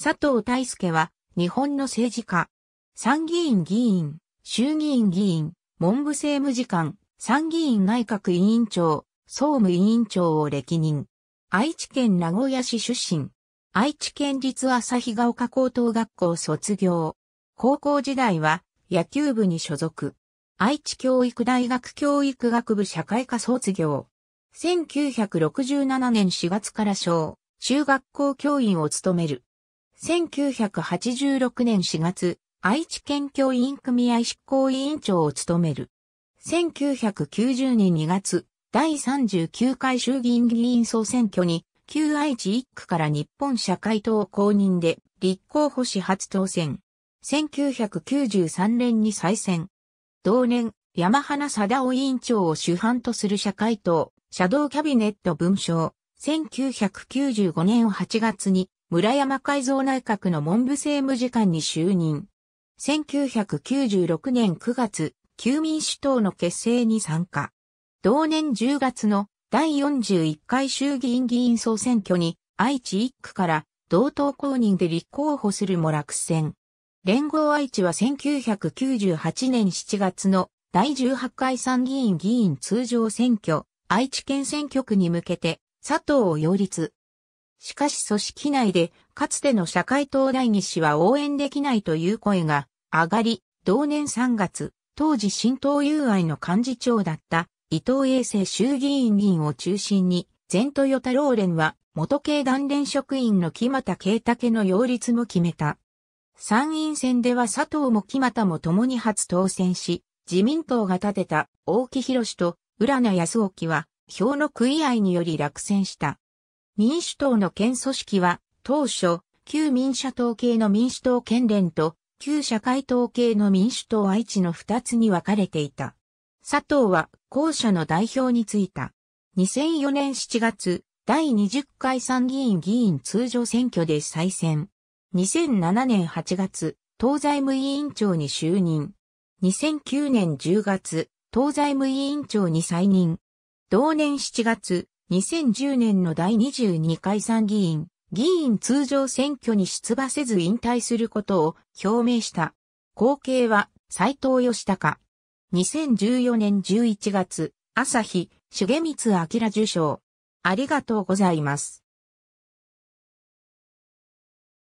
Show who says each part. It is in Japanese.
Speaker 1: 佐藤大輔は、日本の政治家。参議院議員、衆議院議員、文部政務次官、参議院内閣委員長、総務委員長を歴任。愛知県名古屋市出身。愛知県立旭が丘高等学校卒業。高校時代は野球部に所属。愛知教育大学教育学部社会科卒業。1967年4月から小、中学校教員を務める。1986年4月、愛知県教員組合執行委員長を務める。1990年2月、第39回衆議院議員総選挙に、旧愛知1区から日本社会党公認で、立候補し初当選。1993年に再選。同年、山花貞夫委員長を主犯とする社会党、シャドウキャビネット文章。1995年8月に村山改造内閣の文部政務次官に就任。1996年9月、旧民主党の結成に参加。同年10月の第41回衆議院議員総選挙に愛知1区から同党公認で立候補するも落選。連合愛知は1998年7月の第18回参議院議員通常選挙、愛知県選挙区に向けて佐藤を擁立。しかし組織内で、かつての社会党代議士は応援できないという声が上がり、同年3月、当時新党友愛の幹事長だった伊藤英政衆議院議員を中心に、前豊太郎連は元経団連職員の木又慶武の擁立も決めた。参院選では佐藤も木又も共に初当選し、自民党が立てた大木博と浦名康沖は、票の食い合いにより落選した。民主党の県組織は、当初、旧民社党系の民主党県連と、旧社会党系の民主党愛知の二つに分かれていた。佐藤は、後者の代表に就いた。2004年7月、第20回参議院議員通常選挙で再選。2007年8月、東西務委員長に就任。2009年10月、東西務委員長に再任。同年7月、2010年の第22回参議院、議員通常選挙に出馬せず引退することを表明した。後継は斎藤義孝。2014年11月、朝日、重光明受賞。ありがとうございます。